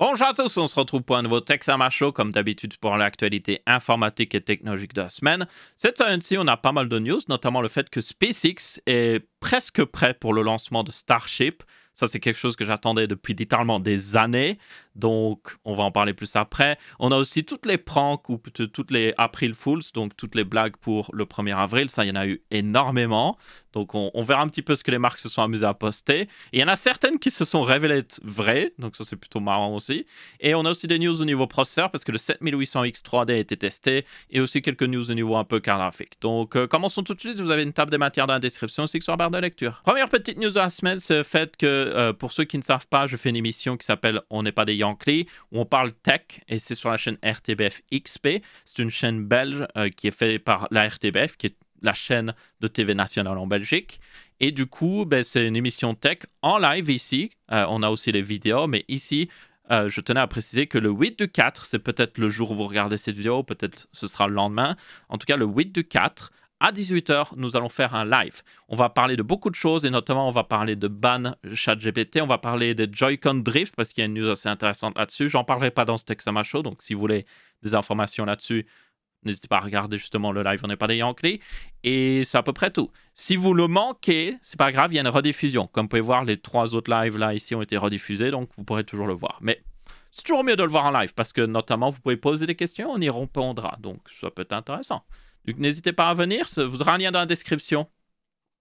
Bonjour à tous, on se retrouve pour un nouveau Texama Show, comme d'habitude pour l'actualité informatique et technologique de la semaine. Cette semaine-ci, on a pas mal de news, notamment le fait que SpaceX est presque prêt pour le lancement de Starship. Ça, c'est quelque chose que j'attendais depuis littéralement des années. Donc, on va en parler plus après. On a aussi toutes les pranks ou toutes les April Fools, donc toutes les blagues pour le 1er avril. Ça, il y en a eu énormément. Donc, on, verra un petit peu ce que les marques se sont amusées à poster. il y en a certaines qui se sont révélées vraies. Donc, ça, c'est plutôt marrant aussi. Et on a aussi des news au niveau processeur parce que le 7800X 3D a été testé. Et aussi quelques news au niveau un peu graphique. Donc, euh, commençons tout de suite. Vous avez une table des matières dans la description ainsi que sur la barre de lecture. Première petite news de la semaine, c'est le fait que, euh, pour ceux qui ne savent pas, je fais une émission qui s'appelle On n'est pas des clé où on parle tech et c'est sur la chaîne RTBF XP. C'est une chaîne belge euh, qui est faite par la RTBF, qui est la chaîne de TV nationale en Belgique. Et du coup, ben, c'est une émission tech en live ici. Euh, on a aussi les vidéos, mais ici, euh, je tenais à préciser que le 8 du 4, c'est peut-être le jour où vous regardez cette vidéo, peut-être ce sera le lendemain. En tout cas, le 8 du 4, à 18h, nous allons faire un live. On va parler de beaucoup de choses et notamment on va parler de ban chat GPT. on va parler des Joy-Con Drift parce qu'il y a une news assez intéressante là-dessus. J'en parlerai pas dans ce Texama Show, donc si vous voulez des informations là-dessus, n'hésitez pas à regarder justement le live On n'est pas des Yankees. Et c'est à peu près tout. Si vous le manquez, c'est pas grave, il y a une rediffusion. Comme vous pouvez voir, les trois autres lives là ici ont été rediffusés, donc vous pourrez toujours le voir. Mais c'est toujours mieux de le voir en live parce que notamment vous pouvez poser des questions, on y répondra. Donc ça peut être intéressant. Donc n'hésitez pas à venir, vous aurez un lien dans la description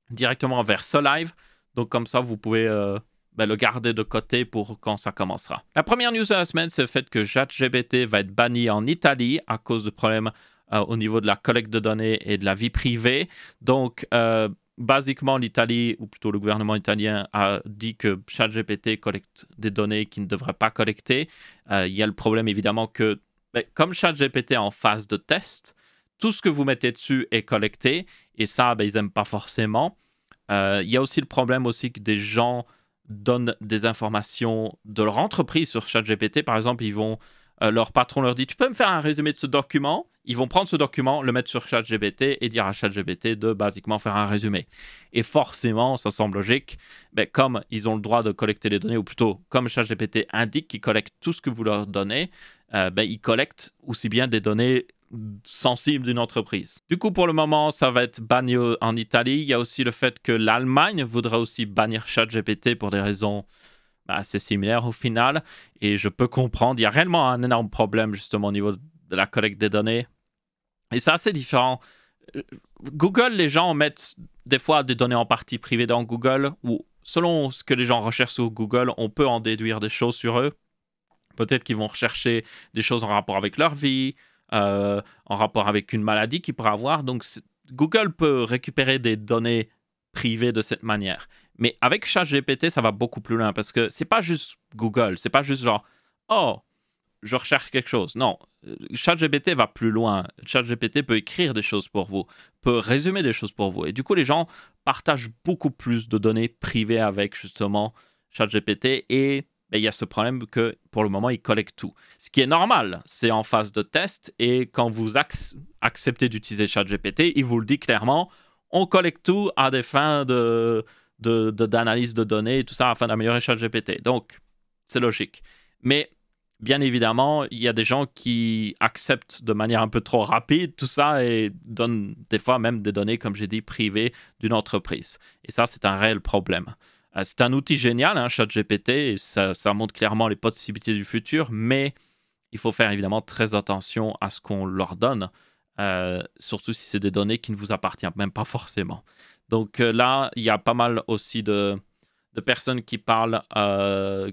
directement vers ce live. Donc comme ça, vous pouvez euh, ben, le garder de côté pour quand ça commencera. La première news de la semaine, c'est le fait que ChatGPT va être banni en Italie à cause de problèmes euh, au niveau de la collecte de données et de la vie privée. Donc euh, basiquement, l'Italie, ou plutôt le gouvernement italien, a dit que ChatGPT collecte des données qu'il ne devrait pas collecter. Il y a le problème évidemment que, ben, comme ChatGPT est en phase de test, tout ce que vous mettez dessus est collecté. Et ça, ben, ils n'aiment pas forcément. Euh, il y a aussi le problème aussi que des gens donnent des informations de leur entreprise sur ChatGPT. Par exemple, ils vont, euh, leur patron leur dit, tu peux me faire un résumé de ce document Ils vont prendre ce document, le mettre sur ChatGPT et dire à ChatGPT de basiquement faire un résumé. Et forcément, ça semble logique, mais ben, comme ils ont le droit de collecter les données, ou plutôt comme ChatGPT indique qu'ils collectent tout ce que vous leur donnez, euh, ben, ils collectent aussi bien des données sensible d'une entreprise. Du coup, pour le moment, ça va être banni en Italie. Il y a aussi le fait que l'Allemagne voudrait aussi bannir ChatGPT pour des raisons bah, assez similaires au final. Et je peux comprendre, il y a réellement un énorme problème justement au niveau de la collecte des données. Et c'est assez différent. Euh, Google, les gens mettent des fois des données en partie privées dans Google, ou selon ce que les gens recherchent sur Google, on peut en déduire des choses sur eux. Peut-être qu'ils vont rechercher des choses en rapport avec leur vie, euh, en rapport avec une maladie qu'il pourrait avoir. Donc Google peut récupérer des données privées de cette manière. Mais avec ChatGPT, ça va beaucoup plus loin parce que c'est pas juste Google, c'est pas juste genre oh je recherche quelque chose. Non, euh, ChatGPT va plus loin. ChatGPT peut écrire des choses pour vous, peut résumer des choses pour vous. Et du coup, les gens partagent beaucoup plus de données privées avec justement ChatGPT et et il y a ce problème que pour le moment, ils collectent tout. Ce qui est normal, c'est en phase de test et quand vous acceptez d'utiliser ChatGPT, il vous le dit clairement, on collecte tout à des fins de d'analyse de, de, données et tout ça afin d'améliorer ChatGPT. Donc, c'est logique. Mais bien évidemment, il y a des gens qui acceptent de manière un peu trop rapide tout ça et donnent des fois même des données, comme j'ai dit, privées d'une entreprise. Et ça, c'est un réel problème. Euh, c'est un outil génial, hein, ChatGPT, et ça, montre clairement les possibilités du futur, mais il faut faire évidemment très attention à ce qu'on leur donne, euh, surtout si c'est des données qui ne vous appartiennent même pas forcément. Donc euh, là, il y a pas mal aussi de, personnes qui parlent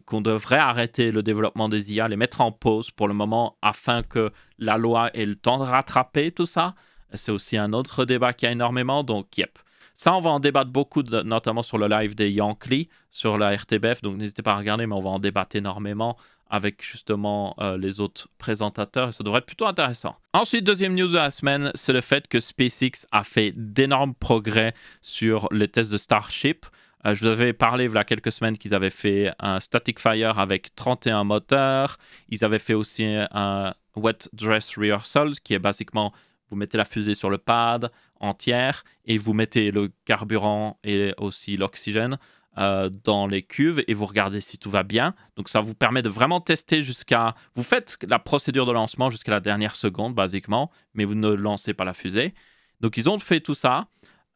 qu'on devrait arrêter le développement des IA, les mettre en pause pour le moment afin que la loi ait le temps de rattraper tout ça. C'est aussi un autre débat qui y a énormément, donc yep. Ça, on va en débattre beaucoup, notamment sur le live des Yankees sur la RTBF. Donc, n'hésitez pas à regarder, mais on va en débattre énormément avec justement euh, les autres présentateurs. ça devrait être plutôt intéressant. Ensuite, deuxième news de la semaine, c'est le fait que SpaceX a fait d'énormes progrès sur les tests de Starship. Euh, je vous avais parlé il y a quelques semaines qu'ils avaient fait un Static Fire avec 31 moteurs. Ils avaient fait aussi un Wet Dress Rehearsal, qui est basiquement vous mettez la fusée sur le pad, entière et vous mettez le carburant et aussi l'oxygène euh, dans les cuves et vous regardez si tout va bien. Donc ça vous permet de vraiment tester jusqu'à... Vous faites la procédure de lancement jusqu'à la dernière seconde, basiquement, mais vous ne lancez pas la fusée. Donc ils ont fait tout ça.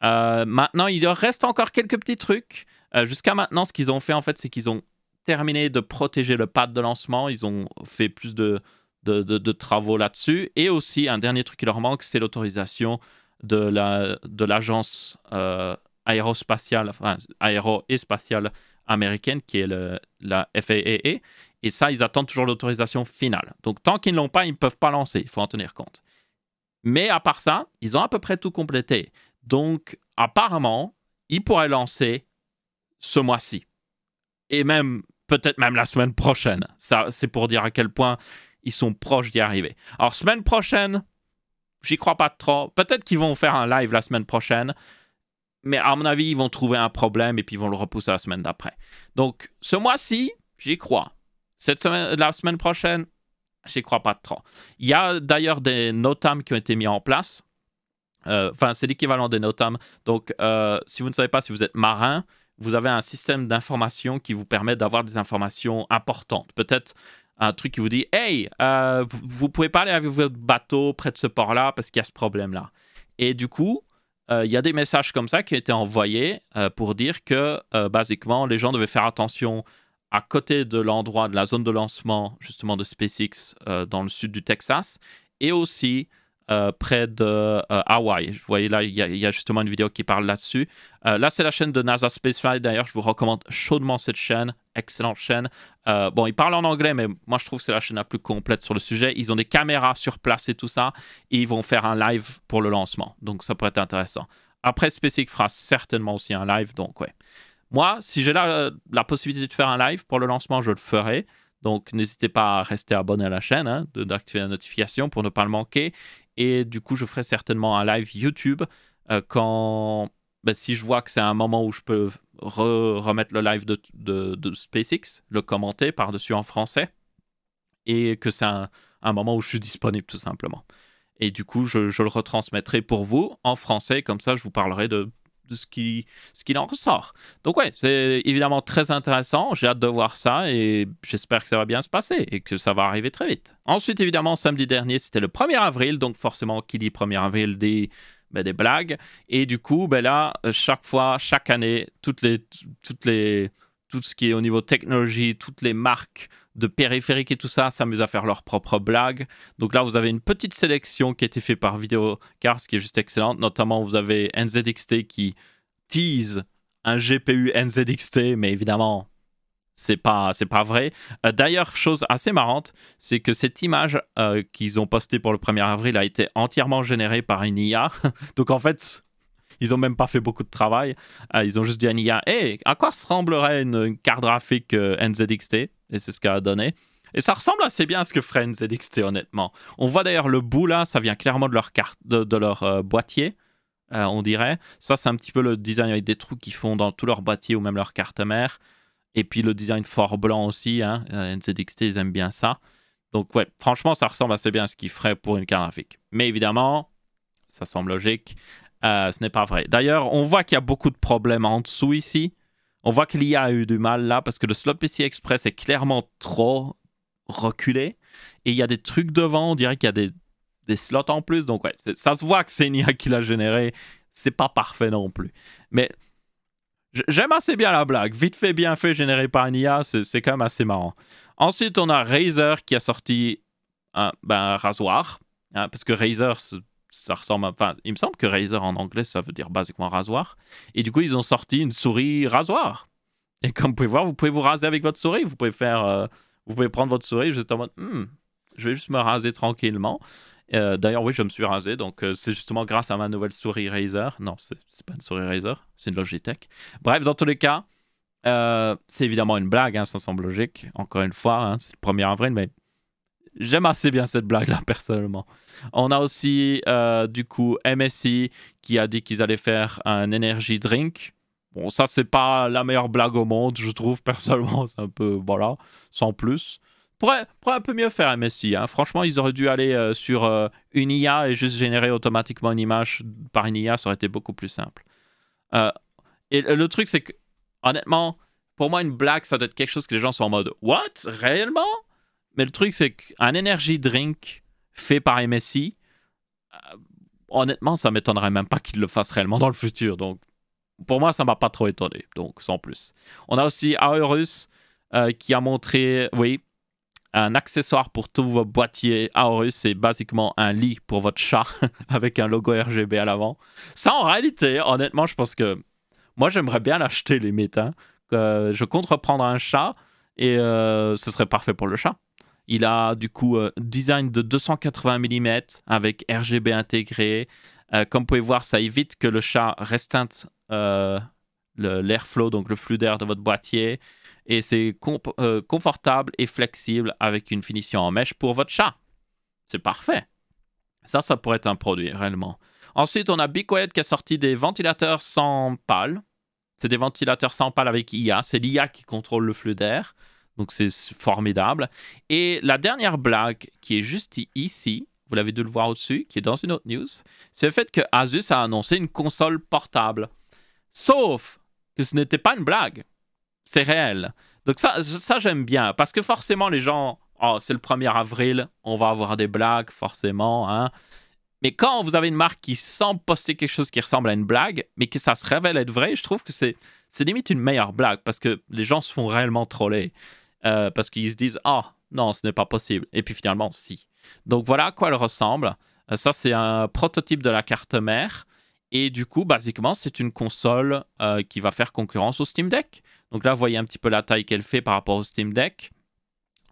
Euh, maintenant, il reste encore quelques petits trucs. Euh, jusqu'à maintenant, ce qu'ils ont fait, en fait, c'est qu'ils ont terminé de protéger le pad de lancement. Ils ont fait plus de, de, de, de travaux là-dessus. Et aussi, un dernier truc qui leur manque, c'est l'autorisation de l'agence la, euh, de aérospatiale, enfin, aéro et spatiale américaine, qui est la FAA. Et ça, ils attendent toujours l'autorisation finale. Donc, tant qu'ils ne l'ont pas, ils ne peuvent pas lancer. Il faut en tenir compte. Mais à part ça, ils ont à peu près tout complété. Donc, apparemment, ils pourraient lancer ce mois-ci. Et même, peut-être même la semaine prochaine. Ça, c'est pour dire à quel point ils sont proches d'y arriver. Alors, semaine prochaine, J'y crois pas trop. Peut-être qu'ils vont faire un live la semaine prochaine. Mais à mon avis, ils vont trouver un problème et puis ils vont le repousser la semaine d'après. Donc, ce mois-ci, j'y crois. Cette semaine, la semaine prochaine, j'y crois pas trop. Il y a d'ailleurs des NOTAM qui ont été mis en place. Euh, enfin, c'est l'équivalent des NOTAM. Donc, euh, si vous ne savez pas si vous êtes marin, vous avez un système d'information qui vous permet d'avoir des informations importantes. Peut-être un truc qui vous dit Hey, euh, vous, ne pouvez pas aller avec votre bateau près de ce port-là parce qu'il y a ce problème-là. Et du coup, euh, il y a des messages comme ça qui ont été envoyés euh, pour dire que, basiquement, les gens devaient faire attention à côté de l'endroit, de la zone de lancement, justement, de SpaceX dans le sud du Texas et aussi. près de Hawaï. Vous voyez là, il y, a justement une vidéo qui parle là-dessus. là, là c'est la chaîne de NASA Flight. D'ailleurs, je vous recommande chaudement cette chaîne excellente chaîne. Euh, bon, ils parlent en anglais, mais moi je trouve que c'est la chaîne la plus complète sur le sujet. Ils ont des caméras sur place et tout ça. Et ils vont faire un live pour le lancement. Donc ça pourrait être intéressant. Après, SpaceX fera certainement aussi un live. Donc, ouais. Moi, si j'ai la, la possibilité de faire un live pour le lancement, je le ferai. Donc, n'hésitez pas à rester abonné à la chaîne, hein, d'activer la notification pour ne pas le manquer. Et du coup, je ferai certainement un live YouTube euh, quand. Ben, si je vois que c'est un moment où je peux remettre le live de, SpaceX, le commenter par-dessus en français, et que c'est un, moment où je suis disponible tout simplement. Et du coup, je, le retransmettrai pour vous en français, comme ça je vous parlerai de, ce qui, ce qu'il en ressort. Donc ouais, c'est évidemment très intéressant, j'ai hâte de voir ça, et j'espère que ça va bien se passer, et que ça va arriver très vite. Ensuite, évidemment, samedi dernier, c'était le 1er avril, donc forcément, qui dit 1er avril dit... Des ben, des blagues. Et du coup, ben là, euh, chaque fois, chaque année, toutes les, toutes les, tout ce qui est au niveau technologie, toutes les marques de périphériques et tout ça s'amusent à faire leurs propres blagues. Donc là, vous avez une petite sélection qui a été faite par ce qui est juste excellente. Notamment, vous avez NZXT qui tease un GPU NZXT, mais évidemment, c'est pas c'est pas vrai. Euh, d'ailleurs, chose assez marrante, c'est que cette image euh, qu'ils ont postée pour le 1er avril a été entièrement générée par une IA. Donc en fait, ils ont même pas fait beaucoup de travail. Euh, ils ont juste dit à une IA "Hey, à quoi ressemblerait une, carte graphique NZXT Et c'est ce qu'elle a donné. Et ça ressemble assez bien à ce que ferait NZXT honnêtement. On voit d'ailleurs le bout là, ça vient clairement de leur carte de, de leur boîtier. on dirait. Ça, c'est un petit peu le design avec des trous qu'ils font dans tous leur boîtier ou même leur carte mère. Et puis le design fort blanc aussi, hein, euh, NZXT, ils aiment bien ça. Donc ouais, franchement, ça ressemble assez bien à ce qu'ils feraient pour une carte graphique. Mais évidemment, ça semble logique, euh, ce n'est pas vrai. D'ailleurs, on voit qu'il y a beaucoup de problèmes en dessous ici. On voit que l'IA a eu du mal là, parce que le Slot PC Express est clairement trop reculé. Et il y a des trucs devant, on dirait qu'il y a des, slots en plus. Donc ouais, ça se voit que c'est une IA qui l'a généré. C'est pas parfait non plus. Mais J'aime assez bien la blague. Vite fait, bien fait, généré par une IA, c'est quand même assez marrant. Ensuite, on a Razer qui a sorti un, ben, rasoir. Hein, parce que Razer, ça ressemble. À... Enfin, il me semble que Razer en anglais, ça veut dire basiquement rasoir. Et du coup, ils ont sorti une souris rasoir. Et comme vous pouvez voir, vous pouvez vous raser avec votre souris. Vous pouvez faire. Euh, vous pouvez prendre votre souris juste en mode. Hmm, je vais juste me raser tranquillement. Euh, d'ailleurs, oui, je me suis rasé. Donc, euh, c'est justement grâce à ma nouvelle souris Razer. Non, c'est pas une souris Razer, c'est une Logitech. Bref, dans tous les cas, euh, c'est évidemment une blague, ça hein, semble logique. Encore une fois, hein, c'est le 1er avril, mais j'aime assez bien cette blague-là, personnellement. On a aussi, du coup, MSI qui a dit qu'ils allaient faire un energy drink. Bon, ça, c'est pas la meilleure blague au monde, je trouve, personnellement. C'est un peu, voilà, sans plus pourrait, pourrait, un peu mieux faire MSI. Hein. Franchement, ils auraient dû aller euh, sur euh, une IA et juste générer automatiquement une image par une IA, ça aurait été beaucoup plus simple. Euh, et le truc, c'est que, honnêtement, pour moi, une blague, ça doit être quelque chose que les gens sont en mode What Réellement Mais le truc, c'est qu'un energy drink fait par MSI, honnêtement, ça m'étonnerait même pas qu'ils le fassent réellement dans le futur. Donc, pour moi, ça m'a pas trop étonné. Donc, sans plus. On a aussi Aorus. qui a montré, oui, un accessoire pour tous vos boîtiers Aorus, c'est basiquement un lit pour votre chat avec un logo RGB à l'avant. Ça, en réalité, honnêtement, je pense que moi, j'aimerais bien l'acheter, les méta. je compte reprendre un chat et euh, ce serait parfait pour le chat. Il a du coup euh, design de 280 mm avec RGB intégré. Euh, comme vous pouvez voir, ça évite que le chat restreinte l'airflow, donc le flux d'air de votre boîtier et c'est euh, confortable et flexible avec une finition en mèche pour votre chat. C'est parfait. Ça, ça pourrait être un produit réellement. Ensuite, on a Be qui a sorti des ventilateurs sans pales. C'est des ventilateurs sans pales avec IA. C'est l'IA qui contrôle le flux d'air. Donc c'est formidable. Et la dernière blague qui est juste ici, vous l'avez dû le voir au-dessus, qui est dans une autre news, c'est le fait que Asus a annoncé une console portable. Sauf que ce n'était pas une blague c'est réel. Donc ça, ça j'aime bien, parce que forcément les gens, oh, c'est le 1er avril, on va avoir des blagues, forcément. Hein. Mais quand vous avez une marque qui semble poster quelque chose qui ressemble à une blague, mais que ça se révèle être vrai, je trouve que c'est limite une meilleure blague, parce que les gens se font réellement troller, euh, parce qu'ils se disent, oh, non, ce n'est pas possible. Et puis finalement, si. Donc voilà à quoi elle ressemble. Euh, ça, c'est un prototype de la carte mère. Et du coup, basiquement, c'est une console euh, qui va faire concurrence au Steam Deck. Donc là, vous voyez un petit peu la taille qu'elle fait par rapport au Steam Deck.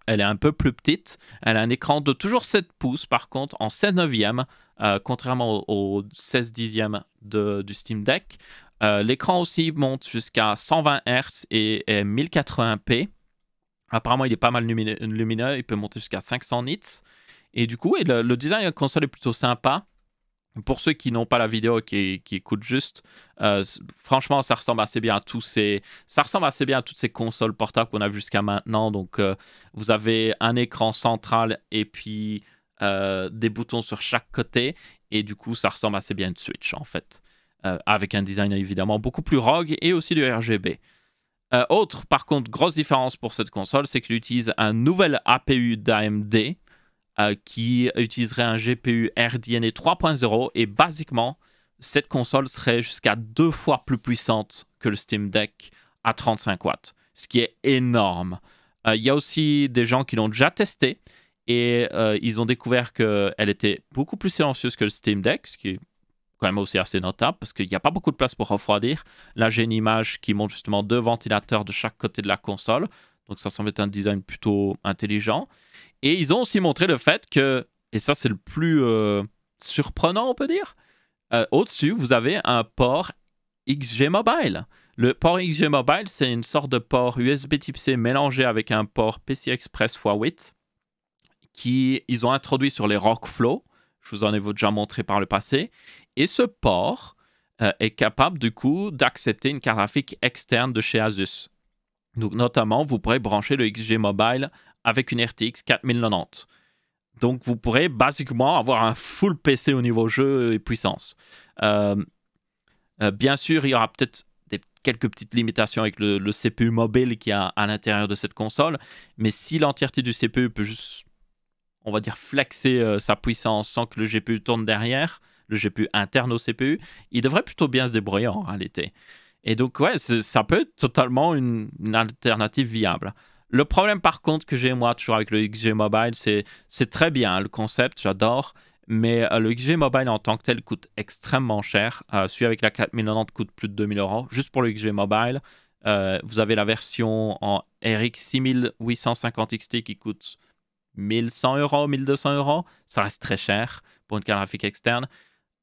Elle est un peu plus petite. Elle a un écran de toujours 7 pouces, par contre, en 16 neuvième, euh, contrairement au, 16 dixième du Steam Deck. Euh, l'écran aussi monte jusqu'à 120 Hz et, 1080p. Apparemment, il est pas mal lumineux. Il peut monter jusqu'à 500 nits. Et du coup, et le, le, design de la console est plutôt sympa pour ceux qui n'ont pas la vidéo qui, qui écoutent juste, euh, franchement, ça ressemble assez bien à tous ces, ça ressemble assez bien à toutes ces consoles portables qu'on a jusqu'à maintenant. Donc, euh, vous avez un écran central et puis euh, des boutons sur chaque côté, et du coup, ça ressemble assez bien à une Switch en fait, avec un design évidemment beaucoup plus rogue et aussi du RGB. autre, par contre, grosse différence pour cette console, c'est qu'elle utilise un nouvel APU d'AMD euh, qui utiliserait un GPU RDNA 3.0 et basiquement, cette console serait jusqu'à deux fois plus puissante que le Steam Deck à 35 watts, ce qui est énorme. Euh, il y a aussi des gens qui l'ont déjà testé et euh, ils ont découvert qu'elle était beaucoup plus silencieuse que le Steam Deck, ce qui est quand même aussi assez notable parce qu'il n'y a pas beaucoup de place pour refroidir. Là, j'ai une image qui montre justement deux ventilateurs de chaque côté de la console. Donc ça semble être un design plutôt intelligent. Et ils ont aussi montré le fait que, et ça c'est le plus euh, surprenant on peut dire, euh, au-dessus vous avez un port XG Mobile. Le port XG Mobile c'est une sorte de port USB type C mélangé avec un port PCI Express x8 qu'ils ont introduit sur les Rockflow. Je vous en ai déjà montré par le passé. Et ce port euh, est capable du coup d'accepter une carte graphique externe de chez Asus. Donc notamment, vous pourrez brancher le XG Mobile avec une RTX 4090. Donc vous pourrez basiquement avoir un full PC au niveau jeu et puissance. Euh, euh, bien sûr, il y aura peut-être quelques petites limitations avec le, CPU mobile qui a à l'intérieur de cette console, mais si l'entièreté du CPU peut juste, on va dire, flexer euh, sa puissance sans que le GPU tourne derrière, le GPU interne au CPU, il devrait plutôt bien se débrouiller en réalité. Et donc, ouais, ça peut être totalement une, alternative viable. Le problème, par contre, que j'ai moi toujours avec le XG Mobile, c'est très bien le concept, j'adore, mais euh, le XG Mobile en tant que tel coûte extrêmement cher. Euh, celui avec la 4090 coûte plus de 2000 euros, juste pour le XG Mobile. Euh, vous avez la version en RX 6850 XT qui coûte 1100 euros, 1200 euros. Ça reste très cher pour une carte graphique externe.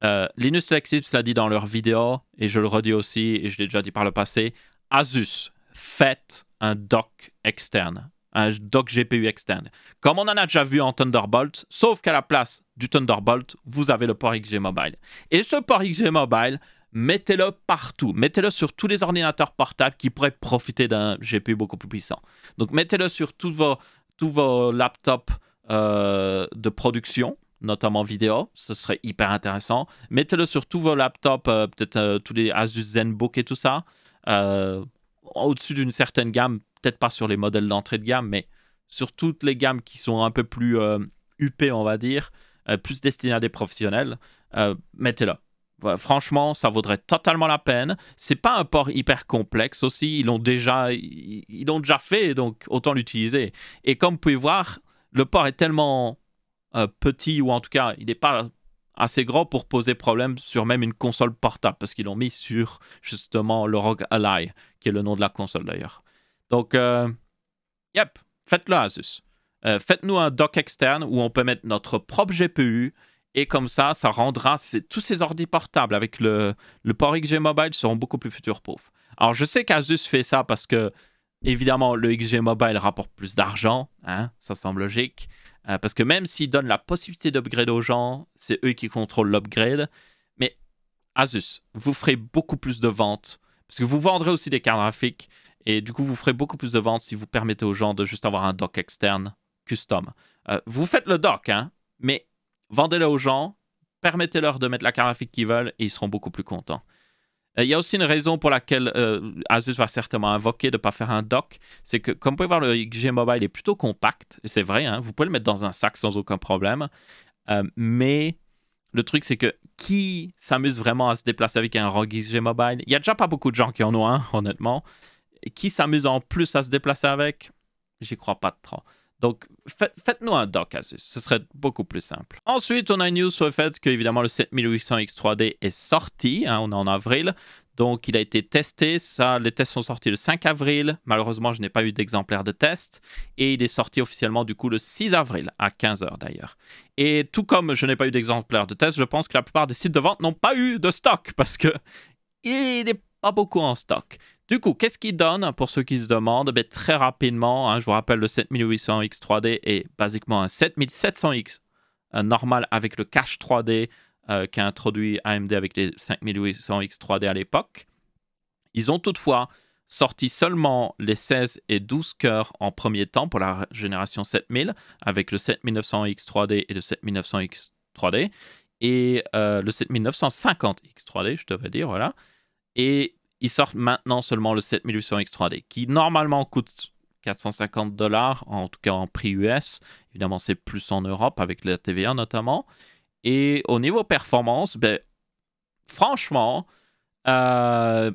Linux euh, Linus Tech l'a dit dans leur vidéo, et je le redis aussi, et je l'ai déjà dit par le passé, Asus, faites un dock externe, un dock GPU externe. Comme on en a déjà vu en Thunderbolt, sauf qu'à la place du Thunderbolt, vous avez le port XG Mobile. Et ce port XG Mobile, mettez-le partout. Mettez-le sur tous les ordinateurs portables qui pourraient profiter d'un GPU beaucoup plus puissant. Donc mettez-le sur tous vos, tous vos laptops euh, de production, notamment vidéo, ce serait hyper intéressant. Mettez-le sur tous vos laptops, euh, peut-être euh, tous les Asus ZenBook et tout ça, euh, au-dessus d'une certaine gamme, peut-être pas sur les modèles d'entrée de gamme, mais sur toutes les gammes qui sont un peu plus up, on va dire, plus destinées à des professionnels, mettez-le. franchement, ça vaudrait totalement la peine. C'est pas un port hyper complexe aussi. Ils l'ont déjà, ils, déjà fait, donc autant l'utiliser. Et comme vous pouvez voir, le port est tellement euh, petit ou en tout cas, il n'est pas assez grand pour poser problème sur même une console portable parce qu'ils l'ont mis sur justement le ROG Ally, qui est le nom de la console d'ailleurs. Donc, euh, yep, faites-le Asus. Euh, faites-nous un dock externe où on peut mettre notre propre GPU et comme ça, ça rendra tous ces ordi portables avec le, le port XG Mobile seront beaucoup plus futurs pauvres. Alors, je sais qu'Asus fait ça parce que, évidemment, le XG Mobile rapporte plus d'argent, hein, ça semble logique. Euh, parce que même s'ils donnent la possibilité d'upgrade aux gens, c'est eux qui contrôlent l'upgrade. Mais Asus, vous ferez beaucoup plus de ventes. Parce que vous vendrez aussi des cartes graphiques. Et du coup, vous ferez beaucoup plus de ventes si vous permettez aux gens de juste avoir un dock externe custom. Euh, vous faites le dock, hein, mais vendez-le aux gens, permettez-leur de mettre la carte graphique qu'ils veulent et ils seront beaucoup plus contents. Euh, il y a aussi une raison pour laquelle euh, Asus va certainement invoquer de ne pas faire un dock. C'est que, comme vous pouvez voir, le XG Mobile est plutôt compact. C'est vrai, hein. vous pouvez le mettre dans un sac sans aucun problème. Euh, mais le truc, c'est que qui s'amuse vraiment à se déplacer avec un ROG XG Mobile Il n'y a déjà pas beaucoup de gens qui en ont un, honnêtement. Qui s'amuse en plus à se déplacer avec J'y crois pas trop. Donc, faites-nous un doc, Asus, ce serait beaucoup plus simple. Ensuite, on a une news sur le fait que, évidemment, le 7800X3D est sorti, hein, on est en avril, donc il a été testé, ça, les tests sont sortis le 5 avril, malheureusement je n'ai pas eu d'exemplaire de test, et il est sorti officiellement du coup le 6 avril, à 15h d'ailleurs. Et tout comme je n'ai pas eu d'exemplaire de test, je pense que la plupart des sites de vente n'ont pas eu de stock, parce que il n'est pas beaucoup en stock. Du coup, qu'est-ce qu'il donne pour ceux qui se demandent ben, Très rapidement, hein, je vous rappelle, le 7800X 3D est basiquement un 7700X euh, normal avec le cache 3D euh, qu'a introduit AMD avec les 5800X 3D à l'époque. Ils ont toutefois sorti seulement les 16 et 12 cœurs en premier temps pour la génération 7000 avec le 7900X 3D et le 7900X 3D et euh, le 7950X 3D, je devais dire, voilà. Et ils sortent maintenant seulement le 7800 X3D, qui normalement coûte 450 dollars, en tout cas en prix US. Évidemment, c'est plus en Europe, avec la TVA notamment. Et au niveau performance, ben, franchement, euh,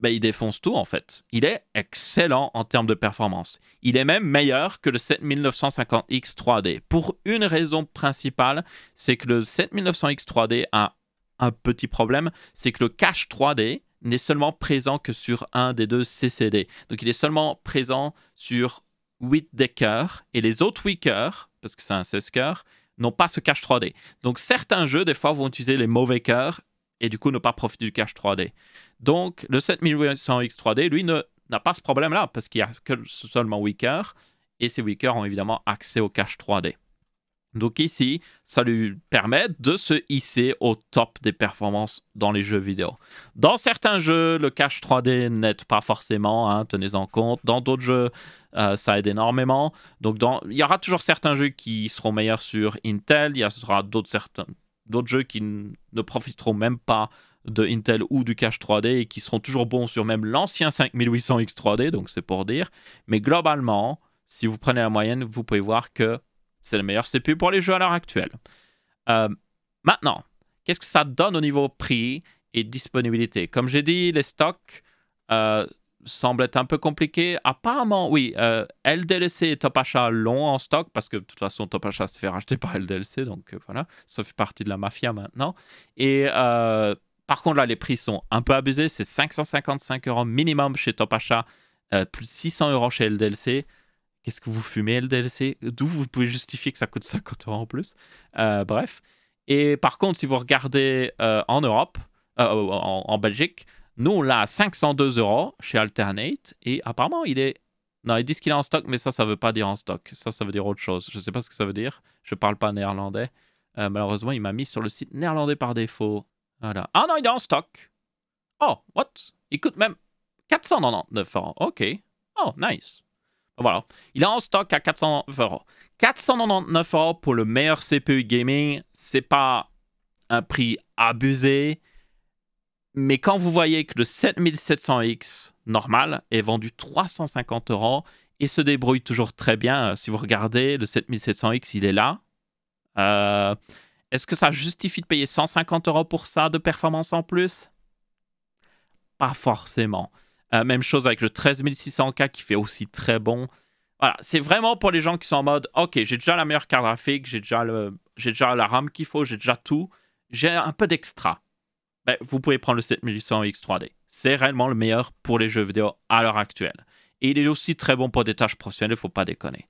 ben, il défonce tout en fait. Il est excellent en termes de performance. Il est même meilleur que le 7950X 3D. Pour une raison principale, c'est que le 7900X 3D a un petit problème, c'est que le cache 3D n'est seulement présent que sur un des deux CCD. Donc il est seulement présent sur 8 des cœurs et les autres 8 cœurs, parce que c'est un 16 cœurs, n'ont pas ce cache 3D. Donc certains jeux, des fois, vont utiliser les mauvais cœurs et du coup ne pas profiter du cache 3D. Donc le 7800X 3D, lui, n'a pas ce problème-là parce qu'il y a que seulement 8 cœurs et ces 8 cœurs ont évidemment accès au cache 3D. Donc ici, ça lui permet de se hisser au top des performances dans les jeux vidéo. Dans certains jeux, le cache 3D n'aide pas forcément, hein, tenez-en compte. Dans d'autres jeux, euh, ça aide énormément. Donc il y aura toujours certains jeux qui seront meilleurs sur Intel, il y aura d'autres certains... jeux qui ne profiteront même pas de Intel ou du cache 3D et qui seront toujours bons sur même l'ancien 5800X 3D, donc c'est pour dire. Mais globalement, si vous prenez la moyenne, vous pouvez voir que c'est le meilleur CPU pour les jeux à l'heure actuelle. Euh, maintenant, qu'est-ce que ça donne au niveau prix et disponibilité Comme j'ai dit, les stocks euh, semblent être un peu compliqués. Apparemment, oui, euh, LDLC et Top Achat l'ont en stock parce que de toute façon, Top se fait racheter par LDLC, donc euh, voilà, ça fait partie de la mafia maintenant. Et. par contre, là, les prix sont un peu abusés. C'est 555 euros minimum chez Top plus 600 euros chez LDLC. Qu'est-ce que vous fumez, LDLC D'où vous pouvez justifier que ça coûte 50 euros en plus euh, Bref. Et par contre, si vous regardez euh, en Europe, euh, en, Belgique, nous, on l'a à 502 euros chez Alternate. Et apparemment, il est. Non, ils disent qu'il est en stock, mais ça, ça veut pas dire en stock. Ça, ça veut dire autre chose. Je ne sais pas ce que ça veut dire. Je ne parle pas néerlandais. malheureusement, il m'a mis sur le site néerlandais par défaut. Voilà. Ah non, il est en stock. Oh, what Il coûte même 499 euros. Ok. Oh, nice. Voilà. Il est en stock à 400 euros. 499 euros pour le meilleur CPU gaming, c'est pas un prix abusé. Mais quand vous voyez que le 7700X normal est vendu 350 euros et se débrouille toujours très bien, si vous regardez, le 7700X, il est là. Est-ce que ça justifie de payer 150 euros pour ça de performance en plus Pas forcément. Euh, même chose avec le 13600K qui fait aussi très bon. Voilà, c'est vraiment pour les gens qui sont en mode OK, j'ai déjà la meilleure carte graphique, j'ai déjà, le, j'ai déjà la RAM qu'il faut, j'ai déjà tout, j'ai un peu d'extra. Ben, vous pouvez prendre le 7800 X3D. C'est réellement le meilleur pour les jeux vidéo à l'heure actuelle. Et il est aussi très bon pour des tâches professionnelles, faut pas déconner.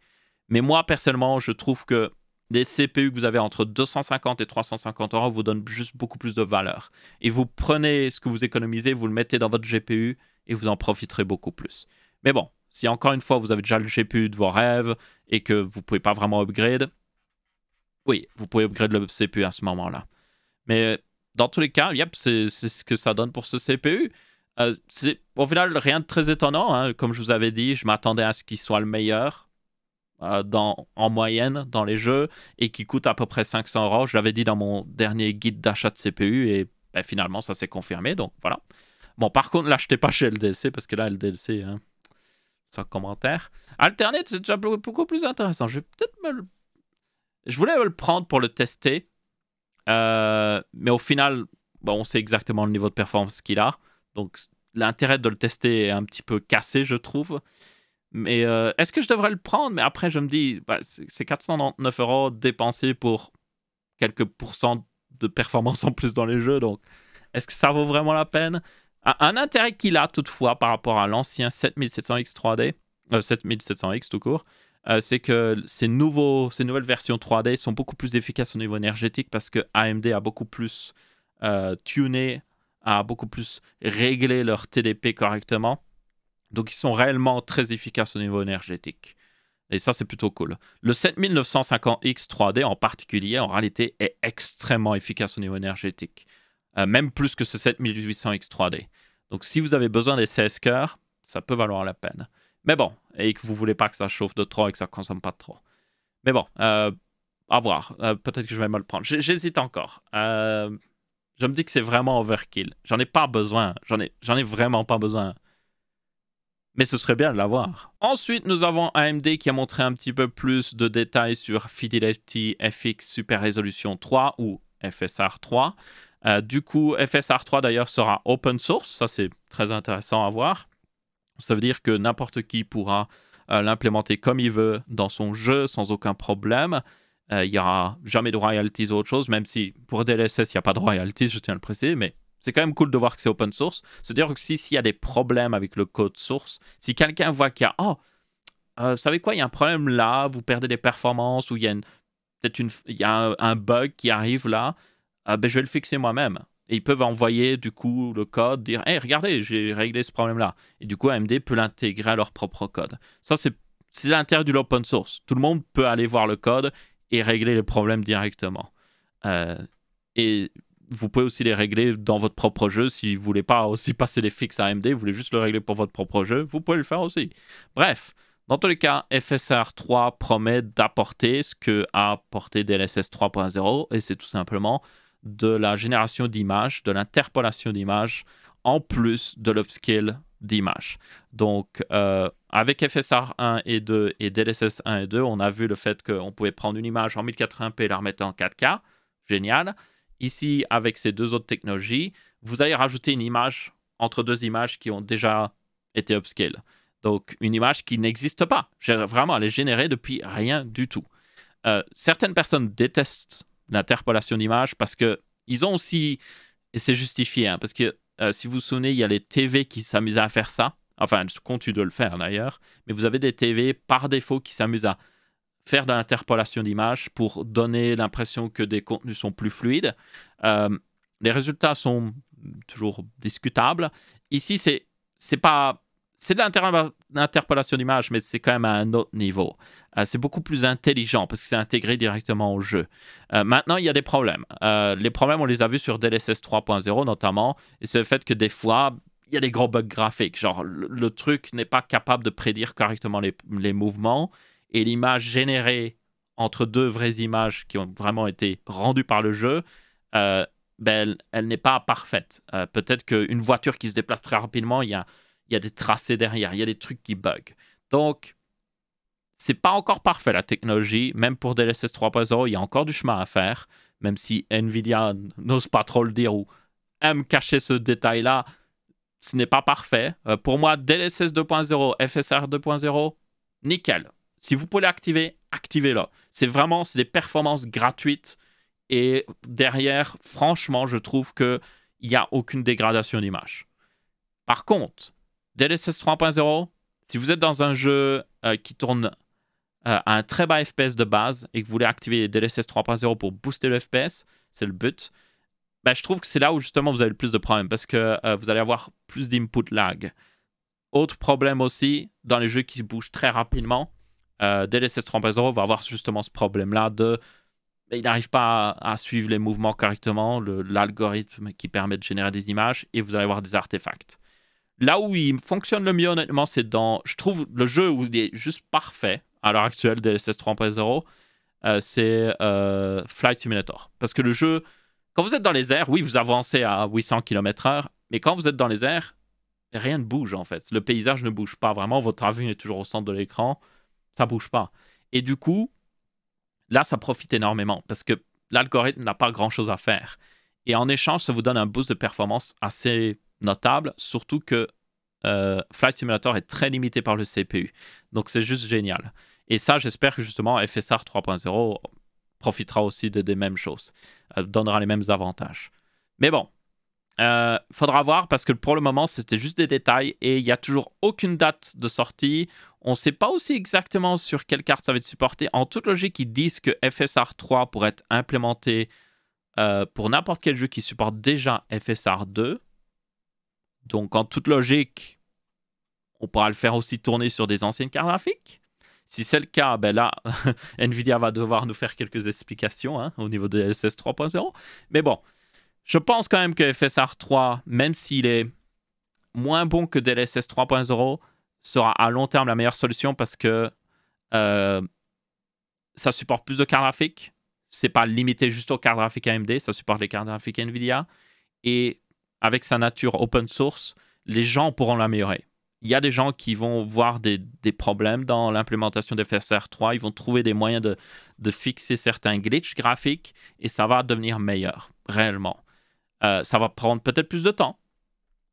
Mais moi, personnellement, je trouve que les CPU que vous avez entre 250 et 350 euros vous donnent juste beaucoup plus de valeur. Et vous prenez ce que vous économisez, vous le mettez dans votre GPU, et vous en profiterez beaucoup plus. Mais bon, si encore une fois vous avez déjà le GPU de vos rêves et que vous pouvez pas vraiment upgrade, oui, vous pouvez upgrade le CPU à ce moment-là. Mais euh, dans tous les cas, yep, c'est ce que ça donne pour ce CPU. Euh, au final, rien de très étonnant. Hein. Comme je vous avais dit, je m'attendais à ce qu'il soit le meilleur euh, en moyenne dans les jeux et qui coûte à peu près 500 euros. Je l'avais dit dans mon dernier guide d'achat de CPU et ben, finalement, ça s'est confirmé. Donc voilà. Bon, par contre, l'achetez pas chez LDLC parce que là, LDLC, hein, sans commentaire. Alternate, c'est déjà beaucoup plus intéressant. Je vais peut-être me le... Je voulais le prendre pour le tester. Euh, mais au final, bon, on sait exactement le niveau de performance qu'il a. Donc, l'intérêt de le tester est un petit peu cassé, je trouve. Mais euh, est-ce que je devrais le prendre Mais après, je me dis, bah, c'est 499 euros dépensés pour quelques pourcents de performance en plus dans les jeux. Donc, est-ce que ça vaut vraiment la peine un intérêt qu'il a toutefois par rapport à l'ancien 7700X 3D, 7700X tout court, euh, c'est que ces, nouveaux, ces nouvelles versions 3D sont beaucoup plus efficaces au niveau énergétique parce que AMD a beaucoup plus euh, tuné, a beaucoup plus réglé leur TDP correctement. Donc ils sont réellement très efficaces au niveau énergétique. Et ça, c'est plutôt cool. Le 7950X 3D en particulier, en réalité, est extrêmement efficace au niveau énergétique. Euh, même plus que ce 7800X3D. Donc si vous avez besoin des 16 cœurs, ça peut valoir la peine. Mais bon, et que vous voulez pas que ça chauffe de trop et que ça consomme pas trop. Mais bon, euh, à voir. Euh, peut-être que je vais mal prendre. J'hésite encore. je me dis que c'est vraiment overkill. J'en ai pas besoin. J'en ai, ai vraiment pas besoin. Mais ce serait bien de l'avoir. Ensuite, nous avons AMD qui a montré un petit peu plus de détails sur Fidelity FX Super Resolution 3 ou FSR 3. Euh, du coup, FSR3 d'ailleurs sera open source, ça c'est très intéressant à voir. Ça veut dire que n'importe qui pourra euh, l'implémenter comme il veut dans son jeu sans aucun problème. Euh, il y n'y aura jamais de royalties ou autre chose, même si pour DLSS il n'y a pas de royalties, je tiens à le préciser, mais c'est quand même cool de voir que c'est open source. C'est-à-dire que s'il y a des problèmes avec le code source, si quelqu'un voit qu'il y a, oh, savez quoi, il y a un problème là, vous perdez des performances ou il y a peut-être une, il y a un bug qui arrive là, ah, ben, je vais le fixer moi-même. Et ils peuvent envoyer du coup le code, dire Hey, regardez, j'ai réglé ce problème-là. Et du coup, AMD peut l'intégrer à leur propre code. Ça, c'est l'intérêt de l'open source. Tout le monde peut aller voir le code et régler les problèmes directement. Euh, et vous pouvez aussi les régler dans votre propre jeu. Si vous voulez pas aussi passer les fixes à AMD, vous voulez juste le régler pour votre propre jeu, vous pouvez le faire aussi. Bref, dans tous les cas, FSR 3 promet d'apporter ce que a apporté DLSS 3.0 et c'est tout simplement de la génération d'images, de l'interpolation d'images, en plus de l'upscale d'images. Donc, euh, avec FSR 1 et 2 et DLSS 1 et 2, on a vu le fait qu'on pouvait prendre une image en 1080p et la remettre en 4K. Génial. Ici, avec ces deux autres technologies, vous allez rajouter une image entre deux images qui ont déjà été upscale. Donc, une image qui n'existe pas. Vraiment, elle est générée depuis rien du tout. Euh, certaines personnes détestent l'interpolation d'images parce que ils ont aussi, et c'est justifié, hein, parce que euh, si vous vous souvenez, il y a les TV qui s'amusent à faire ça. Enfin, ils continuent de le faire d'ailleurs, mais vous avez des TV par défaut qui s'amusent à faire de l'interpolation d'images pour donner l'impression que des contenus sont plus fluides. Euh, les résultats sont toujours discutables. Ici, c'est c'est pas c'est de l'interpolation d'image, mais c'est quand même à un autre niveau. Euh, c'est beaucoup plus intelligent parce que c'est intégré directement au jeu. Euh, maintenant, il y a des problèmes. Euh, les problèmes, on les a vus sur DLSS 3.0 notamment, et c'est le fait que des fois, il y a des gros bugs graphiques. Genre, le, truc n'est pas capable de prédire correctement les, mouvements, et l'image générée entre deux vraies images qui ont vraiment été rendues par le jeu, ben, elle, elle n'est pas parfaite. Peut-être qu'une voiture qui se déplace très rapidement, il y a il y a des tracés derrière, il y a des trucs qui bug. Donc, c'est pas encore parfait la technologie, même pour DLSS 3.0, il y a encore du chemin à faire, même si Nvidia n'ose pas trop le dire ou aime cacher ce détail-là, ce n'est pas parfait. Euh, pour moi, DLSS 2.0, FSR 2.0, nickel. Si vous pouvez l'activer, activez-le. C'est vraiment c'est des performances gratuites et derrière, franchement, je trouve qu'il n'y a aucune dégradation d'image. Par contre, DLSS 3.0, si vous êtes dans un jeu euh, qui tourne euh, à un très bas FPS de base et que vous voulez activer DLSS 3.0 pour booster le FPS, c'est le but, bah, je trouve que c'est là où justement vous avez le plus de problèmes parce que euh, vous allez avoir plus d'input lag. Autre problème aussi, dans les jeux qui bougent très rapidement, DLSS 3.0 va avoir justement ce problème-là de bah, il n'arrive pas à, suivre les mouvements correctement, l'algorithme qui permet de générer des images, et vous allez avoir des artefacts. Là où il fonctionne le mieux, honnêtement, c'est dans. Je trouve le jeu où il est juste parfait à l'heure actuelle de ss 3.0, euh, c'est euh, Flight Simulator. Parce que le jeu, quand vous êtes dans les airs, oui, vous avancez à 800 km/h, mais quand vous êtes dans les airs, rien ne bouge en fait. Le paysage ne bouge pas vraiment. Votre avion est toujours au centre de l'écran. Ça bouge pas. Et du coup, là, ça profite énormément parce que l'algorithme n'a pas grand chose à faire. Et en échange, ça vous donne un boost de performance assez notable, surtout que euh, Flight Simulator est très limité par le CPU. Donc c'est juste génial. Et ça, j'espère que justement FSR 3.0 profitera aussi de, des mêmes choses, euh, donnera les mêmes avantages. Mais bon, euh, faudra voir parce que pour le moment, c'était juste des détails et il n'y a toujours aucune date de sortie. On ne sait pas aussi exactement sur quelle carte ça va être supporté. En toute logique, ils disent que FSR 3 pourrait être implémenté pour n'importe quel jeu qui supporte déjà FSR 2. Donc en toute logique, on pourra le faire aussi tourner sur des anciennes cartes graphiques. Si c'est le cas, ben là, Nvidia va devoir nous faire quelques explications hein, au niveau de DLSS 3.0. Mais bon, je pense quand même que FSR 3, même s'il est moins bon que DLSS 3.0, sera à long terme la meilleure solution parce que euh, ça supporte plus de cartes graphiques. C'est pas limité juste aux cartes graphiques AMD, ça supporte les cartes graphiques Nvidia. Et avec sa nature open source, les gens pourront l'améliorer. Il y a des gens qui vont voir des, problèmes dans l'implémentation dfsr FSR 3, ils vont trouver des moyens de, fixer certains glitches graphiques et ça va devenir meilleur, réellement. Euh, ça va prendre peut-être plus de temps,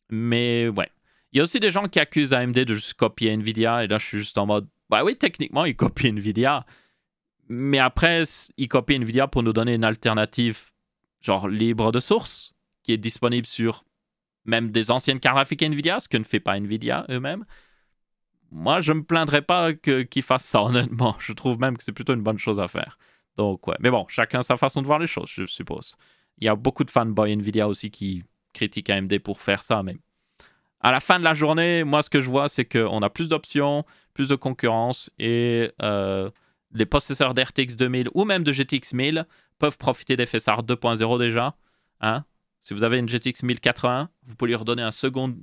mais ouais. Il y a aussi des gens qui accusent AMD de juste copier Nvidia et là je suis juste en mode, bah oui, techniquement ils copient Nvidia, mais après ils copient Nvidia pour nous donner une alternative genre libre de source qui est disponible sur même des anciennes cartes graphiques Nvidia, ce que ne fait pas Nvidia eux-mêmes. Moi, je me plaindrais pas qu'ils fassent ça, honnêtement. Je trouve même que c'est plutôt une bonne chose à faire. Donc, ouais. Mais bon, chacun sa façon de voir les choses, je suppose. Il y a beaucoup de fanboys Nvidia aussi qui critiquent AMD pour faire ça, mais à la fin de la journée, moi, ce que je vois, c'est qu'on a plus d'options, plus de concurrence et euh, les possesseurs d'RTX 2000 ou même de GTX 1000 peuvent profiter d'FSR 2.0 déjà. Hein si vous avez une GTX 1080, vous pouvez lui redonner un second,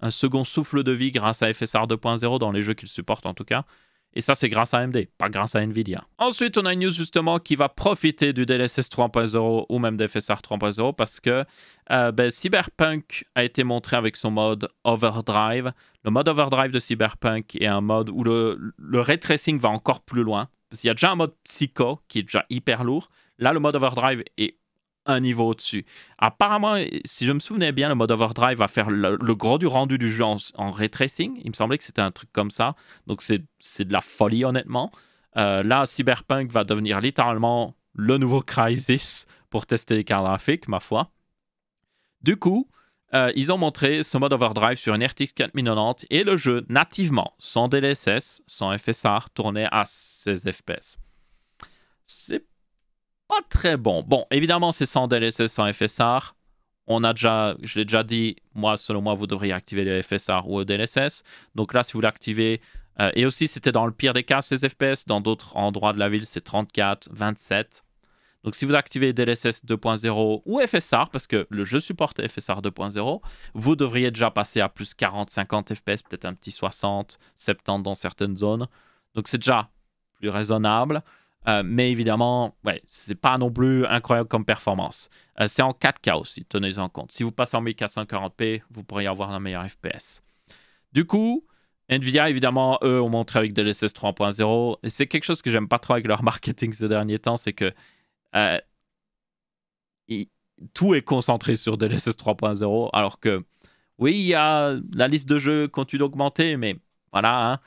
un second souffle de vie grâce à FSR 2.0 dans les jeux qu'il supporte en tout cas. Et ça, c'est grâce à AMD, pas grâce à Nvidia. Ensuite, on a une news justement qui va profiter du DLSS 3.0 ou même FSR 3.0 parce que euh, ben, Cyberpunk a été montré avec son mode Overdrive. Le mode Overdrive de Cyberpunk est un mode où le, le ray tracing va encore plus loin. Parce y a déjà un mode Psycho qui est déjà hyper lourd. Là, le mode Overdrive est un niveau au-dessus. Apparemment, si je me souvenais bien, le mode Overdrive va faire le, gros du rendu du jeu en, retracing. Il me semblait que c'était un truc comme ça. Donc c'est de la folie, honnêtement. Euh, là, Cyberpunk va devenir littéralement le nouveau Crysis pour tester les cartes graphiques, ma foi. Du coup, euh, ils ont montré ce mode Overdrive sur une RTX 4090 et le jeu nativement, sans DLSS, sans FSR, tournait à 16 FPS. C'est pas très bon. Bon, évidemment, c'est sans DLSS, sans FSR. On a déjà, je l'ai déjà dit, moi, selon moi, vous devriez activer le FSR ou le DLSS. Donc là, si vous l'activez, euh, et aussi, c'était dans le pire des cas, ces FPS. Dans d'autres endroits de la ville, c'est 34, 27. Donc si vous activez DLSS 2.0 ou FSR, parce que le jeu supporte FSR 2.0, vous devriez déjà passer à plus 40, 50 FPS, peut-être un petit 60, 70 dans certaines zones. Donc c'est déjà plus raisonnable. Euh, mais évidemment, ouais, c'est pas non plus incroyable comme performance. Euh, c'est en 4K aussi, tenez en compte. Si vous passez en 1440p, vous pourriez avoir un meilleur FPS. Du coup, Nvidia, évidemment, eux ont montré avec DLSS 3.0. Et c'est quelque chose que j'aime pas trop avec leur marketing ces derniers temps, c'est que euh, tout est concentré sur DLSS 3.0, alors que oui, il y a la liste de jeux continue d'augmenter, mais voilà, hein,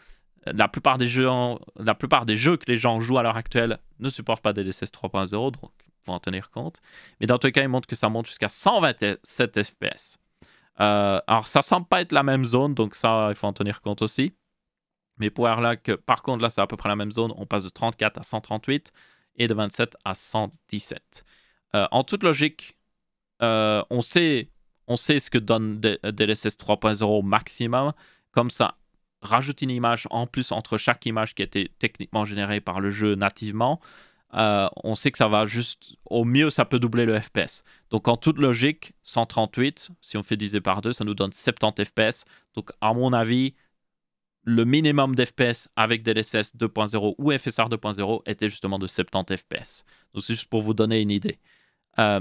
la plupart, des jeux la plupart des jeux que les gens jouent à l'heure actuelle ne supportent pas DLSS 3.0, donc il faut en tenir compte. Mais dans tous les cas, il montre que ça monte jusqu'à 127 FPS. Euh, alors, ça semble pas être la même zone, donc ça, il faut en tenir compte aussi. Mais pour que par contre, là, c'est à peu près la même zone. On passe de 34 à 138 et de 27 à 117. Euh, en toute logique, euh, on, sait, on sait ce que donne DLSS 3.0 maximum. Comme ça, rajouter une image en plus entre chaque image qui était techniquement générée par le jeu nativement, euh, on sait que ça va juste, au mieux, ça peut doubler le FPS. Donc en toute logique, 138, si on fait diviser par 2, ça nous donne 70 FPS. Donc à mon avis, le minimum d'FPS avec DLSS 2.0 ou FSR 2.0 était justement de 70 FPS. Donc c'est juste pour vous donner une idée. Euh,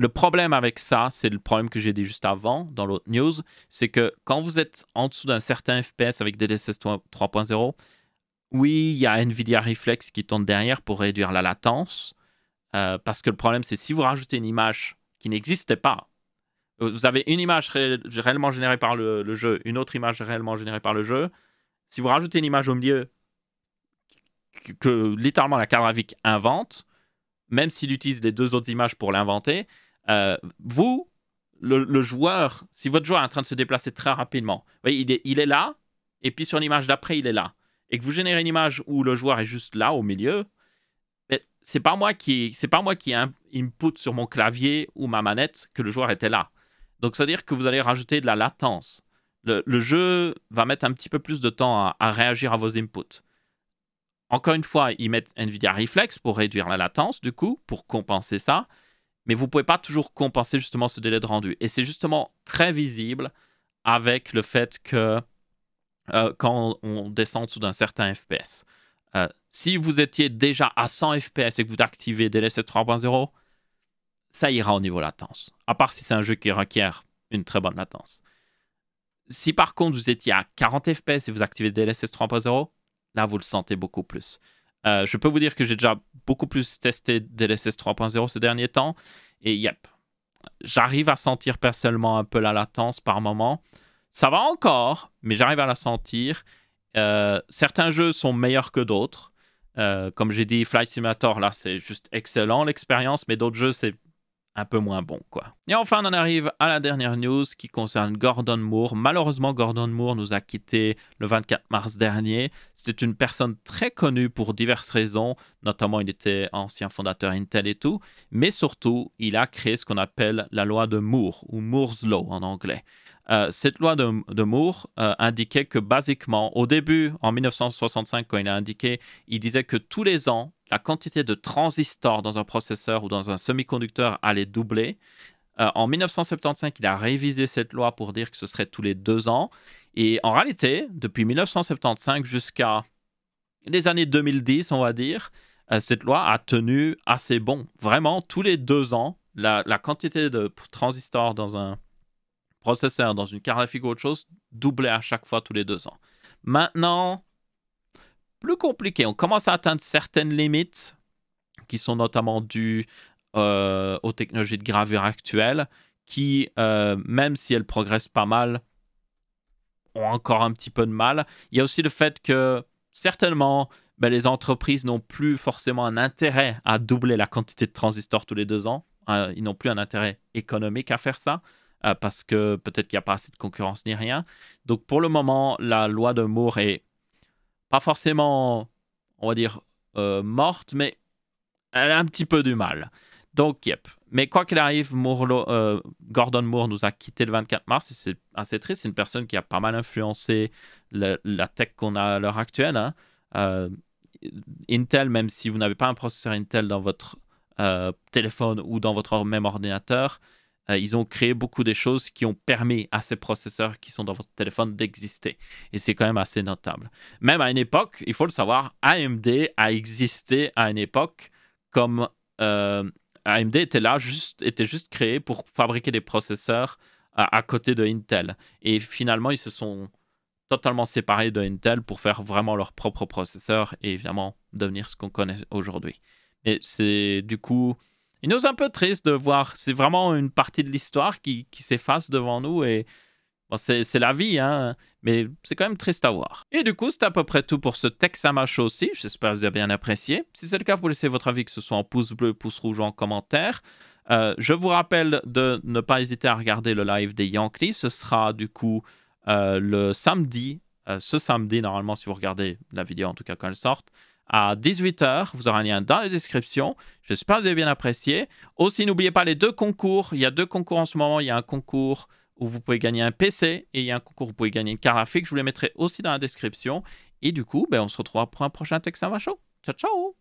le problème avec ça, c'est le problème que j'ai dit juste avant dans l'autre news, c'est que quand vous êtes en dessous d'un certain FPS avec DDSS 3.0, oui, il y a NVIDIA Reflex qui tourne derrière pour réduire la latence, euh, parce que le problème, c'est si vous rajoutez une image qui n'existait pas, euh, vous avez une image réellement générée par le, jeu, une autre image réellement générée par le jeu, si vous rajoutez une image au milieu que, littéralement la carte invente, même s'il utilise les deux autres images pour l'inventer, euh, vous, le, joueur, si votre joueur est en train de se déplacer très rapidement, il, est, il est là, et puis sur l'image d'après, il est là, et que vous générez une image où le joueur est juste là, au milieu, ben, c'est pas moi qui c'est pas moi qui input sur mon clavier ou ma manette que le joueur était là. Donc ça veut dire que vous allez rajouter de la latence. Le, jeu va mettre un petit peu plus de temps à réagir à vos inputs. Encore une fois, ils mettent Nvidia Reflex pour réduire la latence, du coup, pour compenser ça mais vous ne pouvez pas toujours compenser justement ce délai de rendu. Et c'est justement très visible avec le fait que euh, quand on descend sous d'un certain FPS. Euh, si vous étiez déjà à 100 FPS et que vous activez DLSS 3.0, ça ira au niveau latence. À part si c'est un jeu qui requiert une très bonne latence. Si par contre vous étiez à 40 FPS et vous activez DLSS 3.0, là vous le sentez beaucoup plus. Euh, je peux vous dire que j'ai déjà beaucoup plus testé DLSS 3.0 ces derniers temps. Et yep, j'arrive à sentir personnellement un peu la latence par moment. Ça va encore, mais j'arrive à la sentir. Euh, certains jeux sont meilleurs que d'autres. Euh, comme j'ai dit, Flight Simulator, là, c'est juste excellent l'expérience, mais d'autres jeux, c'est un peu moins bon, quoi. Et enfin, on en arrive à la dernière news qui concerne Gordon Moore. Malheureusement, Gordon Moore nous a quittés le 24 mars dernier. C'était une personne très connue pour diverses raisons, notamment il était ancien fondateur Intel et tout, mais surtout, il a créé ce qu'on appelle la loi de Moore, ou Moore's Law en anglais. Euh, cette loi de, Moore euh, indiquait que, basiquement, au début, en 1965, quand il a indiqué, il disait que tous les ans, la quantité de transistors dans un processeur ou dans un semi-conducteur allait doubler. Euh, en 1975, il a révisé cette loi pour dire que ce serait tous les deux ans. Et en réalité, depuis 1975 jusqu'à les années 2010, on va dire, euh, cette loi a tenu assez bon. Vraiment, tous les deux ans, la, quantité de transistors dans un processeur, dans une carte graphique ou autre chose, doublait à chaque fois tous les deux ans. Maintenant, plus compliqué. On commence à atteindre certaines limites qui sont notamment dues euh, aux technologies de gravure actuelles qui, euh, même si elles progressent pas mal, ont encore un petit peu de mal. Il y a aussi le fait que certainement ben, les entreprises n'ont plus forcément un intérêt à doubler la quantité de transistors tous les deux ans. Euh, ils n'ont plus un intérêt économique à faire ça. parce que peut-être qu'il n'y a pas assez de concurrence ni rien. Donc pour le moment, la loi de Moore est pas forcément, on va dire, euh, morte, mais elle a un petit peu du mal. Donc, yep. Mais quoi qu'il arrive, euh, Gordon Moore nous a quitté le 24 mars et c'est assez triste. C'est une personne qui a pas mal influencé la tech qu'on a à l'heure actuelle. Hein. Euh, Intel, même si vous n'avez pas un processeur Intel dans votre téléphone ou dans votre même ordinateur, euh, ils ont créé beaucoup de choses qui ont permis à ces processeurs qui sont dans votre téléphone d'exister. Et c'est quand même assez notable. Même à une époque, il faut le savoir, AMD a existé à une époque comme euh, AMD était là, juste, était juste créé pour fabriquer des processeurs euh, à côté de Intel. Et finalement, ils se sont totalement séparés de Intel pour faire vraiment leurs propres processeurs et évidemment devenir ce qu'on connaît aujourd'hui. Et c'est du coup il nous est un peu triste de voir. C'est vraiment une partie de l'histoire qui, s'efface devant nous et c'est la vie, hein, mais c'est quand même triste à voir. Et du coup, c'est à peu près tout pour ce Texamacho aussi. J'espère que vous avez bien apprécié. Si c'est le cas, vous laissez votre avis, que ce soit en pouce bleu, pouce rouge ou en commentaire. Euh, je vous rappelle de ne pas hésiter à regarder le live des Yankees. Ce sera du coup euh, le samedi. Euh, ce samedi, normalement, si vous regardez la vidéo, en tout cas quand elle sorte à 18h. Vous aurez un lien dans la description. J'espère que vous avez bien apprécié. Aussi, n'oubliez pas les deux concours. Il y a deux concours en ce moment. Il y a un concours où vous pouvez gagner un PC et il y a un concours où vous pouvez gagner une carte Je vous les mettrai aussi dans la description. Et du coup, ben, on se retrouvera pour un prochain Texan Macho. Ciao, ciao